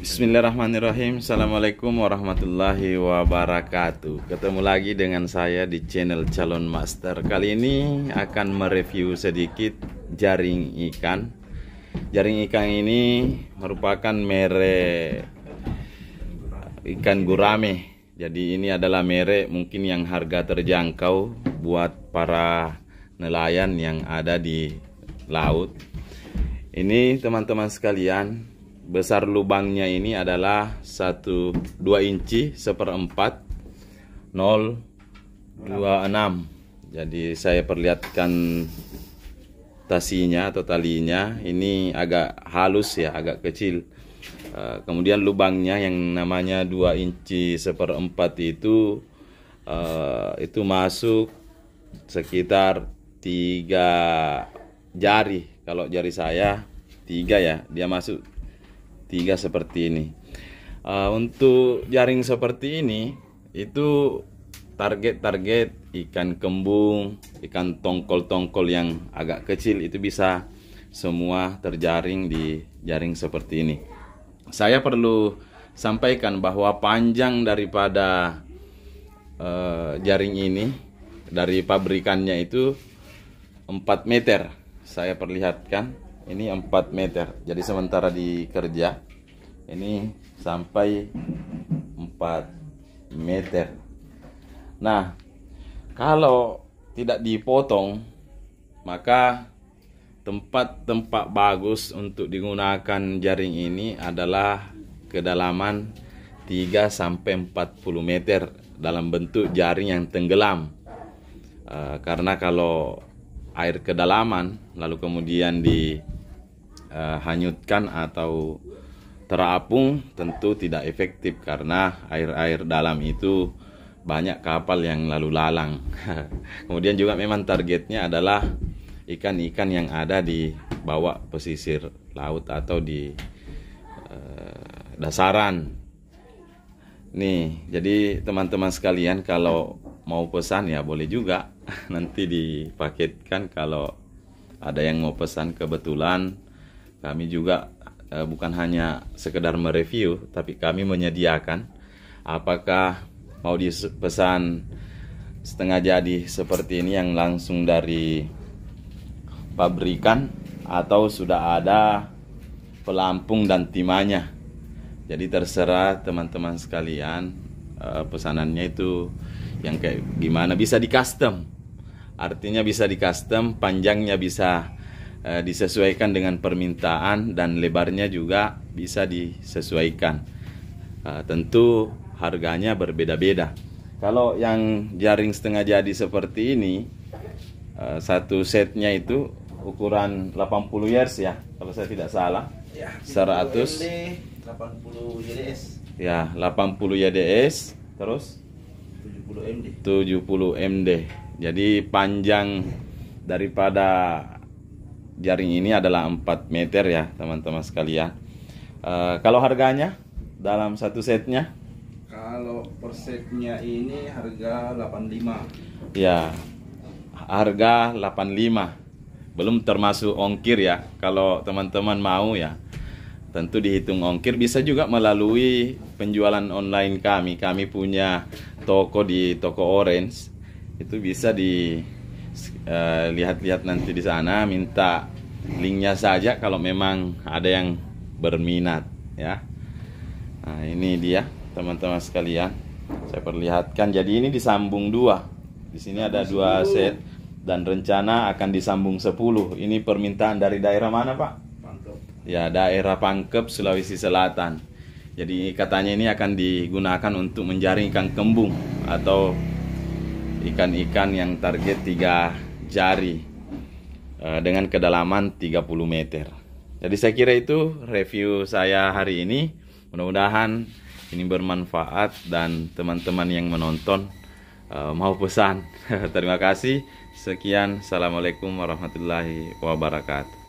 Bismillahirrahmanirrahim Assalamualaikum warahmatullahi wabarakatuh Ketemu lagi dengan saya di channel Calon Master Kali ini akan mereview sedikit jaring ikan Jaring ikan ini merupakan merek ikan gurame Jadi ini adalah merek mungkin yang harga terjangkau Buat para nelayan yang ada di laut Ini teman-teman sekalian besar lubangnya ini adalah 1 2 inci seperempat 026 jadi saya perlihatkan tasinya atau talinya ini agak halus ya agak kecil eh, kemudian lubangnya yang namanya 2 inci seperempat itu eh, itu masuk sekitar 3 jari kalau jari saya 3 ya dia masuk tiga seperti ini uh, untuk jaring seperti ini itu target-target ikan kembung, ikan tongkol-tongkol yang agak kecil itu bisa semua terjaring di jaring seperti ini. Saya perlu sampaikan bahwa panjang daripada uh, jaring ini dari pabrikannya itu 4 meter. Saya perlihatkan ini 4 meter jadi sementara di kerja ini sampai 4 meter nah kalau tidak dipotong maka tempat-tempat bagus untuk digunakan jaring ini adalah kedalaman 3 sampai 40 meter dalam bentuk jaring yang tenggelam e, karena kalau air kedalaman lalu kemudian di uh, hanyutkan atau terapung tentu tidak efektif karena air-air dalam itu banyak kapal yang lalu lalang. Kemudian juga memang targetnya adalah ikan-ikan yang ada di bawah pesisir laut atau di uh, dasaran. Nih, jadi teman-teman sekalian kalau mau pesan ya boleh juga nanti dipaketkan kalau ada yang mau pesan kebetulan kami juga uh, bukan hanya sekedar mereview, tapi kami menyediakan apakah mau dipesan setengah jadi seperti ini yang langsung dari pabrikan atau sudah ada pelampung dan timahnya. Jadi terserah teman-teman sekalian uh, pesanannya itu yang kayak gimana bisa di custom. Artinya bisa di custom, panjangnya bisa Eh, disesuaikan dengan permintaan dan lebarnya juga bisa disesuaikan. Eh, tentu harganya berbeda-beda. Kalau yang jaring setengah jadi seperti ini eh, satu setnya itu ukuran 80 years ya, kalau saya tidak salah. Ya, 100 80 YDS. Ya, 80 YDS terus 70 MD. 70 MD. Jadi panjang daripada jaring ini adalah 4 meter ya teman-teman sekalian uh, kalau harganya dalam satu setnya kalau per setnya ini harga 85 ya harga 85 belum termasuk ongkir ya kalau teman-teman mau ya tentu dihitung ongkir bisa juga melalui penjualan online kami kami punya toko di toko orange itu bisa di Eh, lihat-lihat uh, nanti di sana minta linknya saja kalau memang ada yang berminat ya nah ini dia teman-teman sekalian saya perlihatkan jadi ini disambung dua di sini ada dua set dan rencana akan disambung 10 ini permintaan dari daerah mana pak Pangkep. ya daerah Pangkep Sulawesi Selatan jadi katanya ini akan digunakan untuk menjaring ikan kembung atau ikan-ikan yang target 3 jari eh, dengan kedalaman 30 meter. Jadi saya kira itu review saya hari ini. Mudah-mudahan ini bermanfaat dan teman-teman yang menonton eh, mau pesan. Terima kasih. Sekian. Assalamualaikum warahmatullahi wabarakatuh.